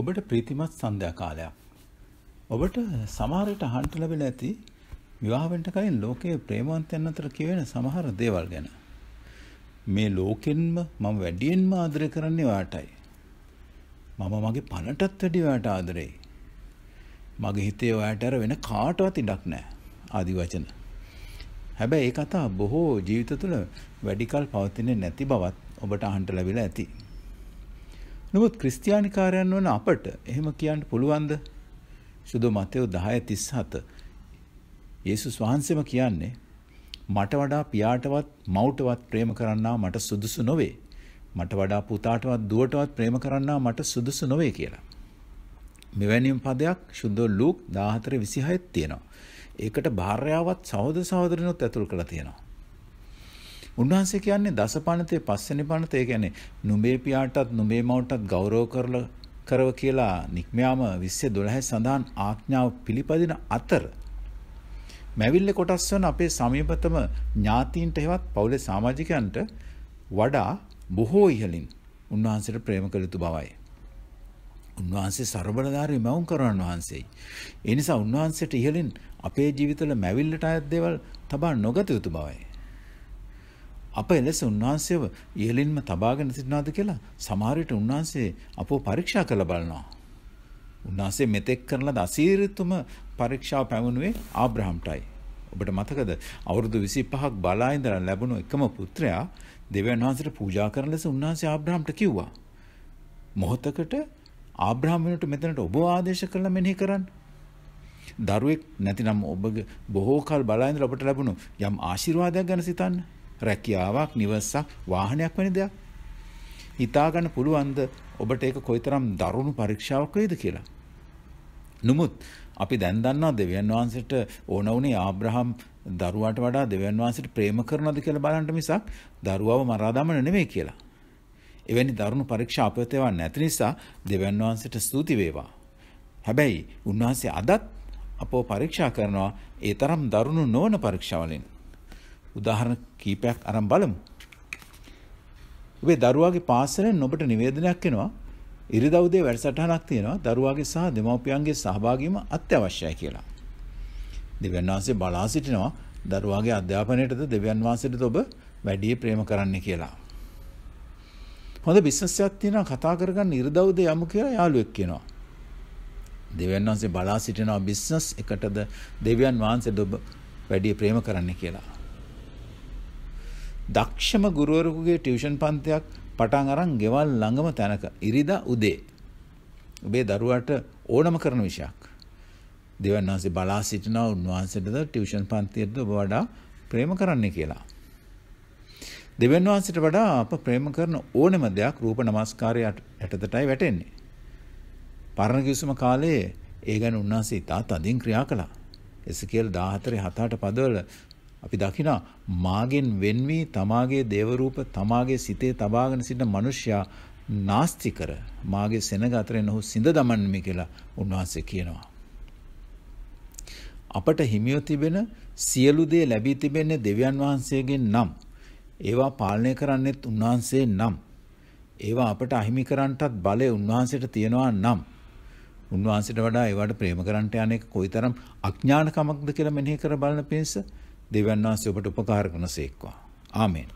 ඔබට ප්‍රීතිමත් සන්ධ්‍යා කාලයක්. ඔබට සමහරට අහන්ට ලැබෙන ඇති විවාහවෙන්ට කලින් ලෝකයේ ප්‍රේමවන්තයන් අතර කියවෙන සමහර දේවල් ගැන. මේ ලෝකෙන්ම මම වැඩියෙන්ම ආදරය කරන්නේ ඔයාටයි. මම මගේ පණටත් වැඩි ඔයාට ආදරෙයි. මගේ හිතේ ඔයාට අර වෙන කාටවත් ඉඩක් නැහැ. ආදි වචන. හැබැයි ඒ කතා බොහෝ ජීවිත තුළ වැඩිකල් පවතින්නේ නැති බවත් ඔබට අහන්ට ලැබිලා ඇති. නමුත් ක්‍රිස්තියානිකාරයන් වන අපට එහෙම කියන්න පුළුවන්ද? සුදු මතයෝ 10:37 යේසුස් වහන්සේම කියන්නේ මට වඩා පියාටවත් මවටවත් ප්‍රේම කරන්නා මට සුදුසු නොවේ. මට වඩා පුතාටවත් දුවටවත් ප්‍රේම කරන්නා මට සුදුසු නොවේ කියලා. මෙවැනිම පදයක් සුද්ධ ලූක් 14:26 තියෙනවා. ඒකට භාර්යාවත් සහෝදර සහෝදරිනුත් ඇතුළු කරලා තියෙනවා. උන්වහන්සේ කියන්නේ දසපනතේ පස්වෙනි පනතේ කියන්නේ නුඹේ පියාටත් නුඹේ මවටත් ගෞරව කරලා කරව කියලා නික්මයාම 20 12 සඳහන් ආඥාව පිළිපදින අතර මැවිල්ල කොටස් වන අපේ සමීපතම ඥාතීන්ට හෙවත් පවුලේ සමාජිකයන්ට වඩා බොහෝ ඉහළින් උන්වහන්සේට ප්‍රේම කළ යුතු බවයි. උන්වහන්සේ ਸਰබලධාරී මවුන් කරන වහන්සේයි. ඒ නිසා උන්වහන්සේට ඉහළින් අපේ ජීවිතවල මැවිල්ලට අයත් දේවල් තබා නොගත යුතු බවයි. අප එලෙස උන්වහන්සේව ඉහලින්ම තබාගෙන සිටිනාද කියලා සමහරවිට උන්වහන්සේ අපව පරීක්ෂා කළ බලනවා. උන්වහන්සේ මෙතෙක් කරන ලද අසීරිතුම පරීක්ෂාව පැවණුවේ ආබ්‍රහම්ටයි. ඔබට මතකද අවුරුදු 25ක් බලා ඉඳලා ලැබුණු එකම පුත්‍රයා දෙවියන් වහන්සේට පූජා කරන ලෙස උන්වහන්සේ ආබ්‍රහම්ට කිව්වා. මොහොතකට ආබ්‍රහම් වෙනුවට මෙතනට ඔබ ආදේශ කළා මෙනෙහි කරන්න. දරුවෙක් නැතිනම් ඔබ බොහෝ කල බලා ඉඳලා ඔබට ලැබුණු යම් ආශිර්වාදයක් ගැන සිතන්න. රැකියාවක්, නිවසක්, වාහනයක් වැනි දෙයක්. හිතාගන්න පුළුවන්ද ඔබට ඒක කොයිතරම් දරුණු පරීක්ෂාවක් වේද කියලා. නමුත් අපි දැන් දන්නවා දෙවියන් වහන්සේට ඕන වුණේ ආබ්‍රහම් දරුවාට වඩා දෙවියන් වහන්සේට ප්‍රේම කරනවද කියලා බලන්න මිසක් දරුවාව මරා දමන නෙමෙයි කියලා. එවැනි දරුණු පරීක්ෂා අපිට එවන්නේ නැති නිසා දෙවියන් වහන්සේට ස්තුති වේවා. හැබැයි උන්වහන්සේ අදත් අපව පරීක්ෂා කරනවා ඒ තරම් දරුණු නොවන පරීක්ෂා වලින්. උදාහරණ කීපයක් අරන් බලමු. ඔබේ දරුවාගේ පාසලෙන් ඔබට නිවේදනයක් එනවා. ඉරිදා උදේ වැඩසටහනක් තියෙනවා. දරුවාගේ සහ දෙමව්පියන්ගේ සහභාගීම අත්‍යවශ්‍යයි කියලා. දෙවියන් වහන්සේ බලා සිටිනවා දරුවාගේ අධ්‍යාපනයටද දෙවියන් වහන්සේටද ඔබ වැඩි ප්‍රේම කරන්න කියලා. හොඳ බිස්නස් එකක් තියෙනවා කතා කරගන්න ඉරිදා උදේ යමු කියලා යාළුවෙක් කියනවා. දෙවියන් වහන්සේ බලා සිටිනවා බිස්නස් එකටද දෙවියන් වහන්සේද ඔබ වැඩි ප්‍රේම කරන්න කියලා. දක්ෂම ගුරුවරකුගේ ටියුෂන් පන්තියක් පටන් අරන් ගෙවල් ළඟම තැනක ඉරිදා උදේ. ඔබේ දරුවාට ඕනම කරන විෂයක්. දෙවන් වහන්සේ බලා සිටිනා උන්වහන්සේටද ටියුෂන් පන්තියටද ඔබ වඩා ප්‍රේම කරන්නේ කියලා. දෙවන් වහන්සේට වඩා අප ප්‍රේම කරන ඕනම දෙයක් රූප නමස්කාරය යටතටයි වැටෙන්නේ. පරණ කිවිසුම කාලයේ ඒ ගැන උන්වහන්සේ ඉතා තදින් ක්‍රියා කළා. එසකේල් 14 7 පදවල අපි දකිනා මාගෙන් වෙන් වී තමාගේ දේව රූප තමාගේ සිතේ තබාගෙන සිටින මිනිසයා නාස්ති කර මාගේ සෙනග අතරෙන් ඔහු සිඳ දමන්නමි කියලා උන්වහන්සේ කියනවා. අපට හිමිව තිබෙන සියලු දේ ලැබී තිබෙන්නේ දෙවියන් වහන්සේගෙන් නම් ඒවා පාලනය කරන්නෙත් උන්වහන්සේ නම් ඒවා අපට අහිමි කරන්නටත් බලය උන්වහන්සේට තියෙනවා නම් උන්වහන්සේට වඩා ඒවට ප්‍රේම කරන්නට යන එක කොයිතරම් අඥානකමක්ද කියලා මෙනෙහි කර බලන පිණිස දෙවියන් වහන්සේ ඔබට උපකාර කරනසේක්වා. ආමේන්.